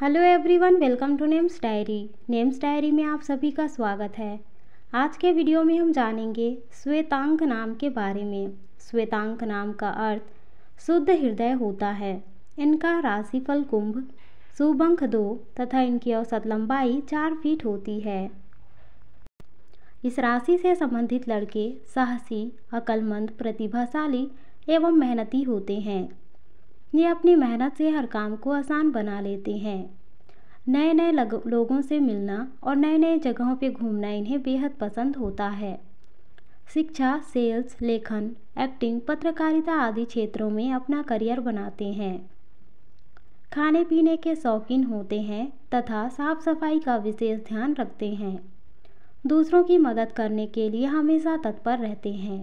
hello everyone welcome to names diary names diary में आप सभी का स्वागत है आज के वीडियो में हम जानेंगे श्वेतांक नाम के बारे में श्वेतांक नाम का अर्थ शुद्ध हृदय होता है इनका राशिफल कुंभ सुबंख दो तथा इनकी औसत लंबाई चार फीट होती है इस राशि से संबंधित लड़के साहसी अकलमंद प्रतिभाशाली एवं मेहनती होते हैं ये अपनी मेहनत से हर काम को आसान बना लेते हैं नए नए लोगों से मिलना और नए नए जगहों पर घूमना इन्हें बेहद पसंद होता है शिक्षा सेल्स लेखन एक्टिंग पत्रकारिता आदि क्षेत्रों में अपना करियर बनाते हैं खाने पीने के शौकीन होते हैं तथा साफ सफाई का विशेष ध्यान रखते हैं दूसरों की मदद करने के लिए हमेशा तत्पर रहते हैं